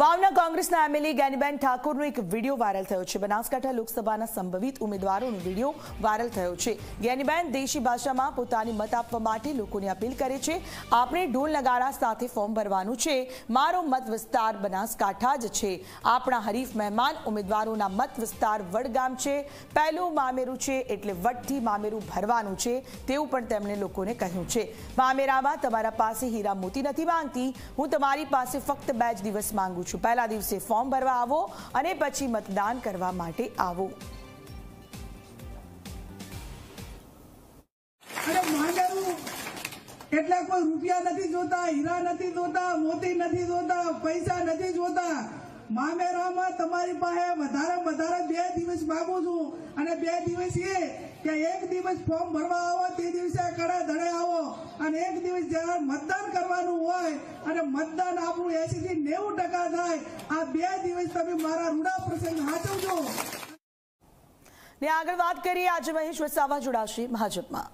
વાવના કોંગ્રેસના એમએલએ જ્ઞાનીબેન ઠાકોરનો એક video viral થયો છે બનાસકાંઠા લોકસભાના સંભવિત ઉમેદવારોનો વિડીયો વાયરલ થયો છે જ્ઞાનીબેન દેશી ભાષામાં પોતાની મત આપવા માટે લોકોને અપીલ કરે છે આપણે ઢોલ નગારા સાથે ફોર્મ ભરવાનું છે મારો મત વિસ્તાર બનાસકાંઠા જ છે આપણા હરીફ મહેમાન ઉમેદવારોના મત વિસ્તાર વડગામ છે પહેલું મામેરું છે એટલે વટથી મામેરું ભરવાનું છે તેવું પણ તેમણે લોકોને કહ્યું છે મામેરામાં તમારા પાસે હીરા મોતી નથી માંગતી હું તમારી પાસે ફક્ત બે જ દિવસ માંગુ છું પહેલા દિવસે ફોર્મ ભરવા આવો અને પછી મતદાન કરવા માટે આવો એટલે કોઈ રૂપિયા નથી જોતા હીરા નથી જોતા મોતી નથી જોતા પૈસા નથી જોતા મામેરામાં તમારી પાસે વધારે વધારે બે દિવસ માગું છું અને બે દિવસ એ કે એક દિવસ ફોર્મ ભરવા આવો તે દિવસે કડા ધડે આવો અને એક દિવસ જયારે મતદાન કરવાનું હોય અને મતદાન આપણું એસી થી નેવું ટકા થાય આ બે દિવસ તમે મારા રૂડા પ્રસંગ સાચવજો ને આગળ વાત કરીએ આજે મહેશ વસાવા જોડાશે ભાજપમાં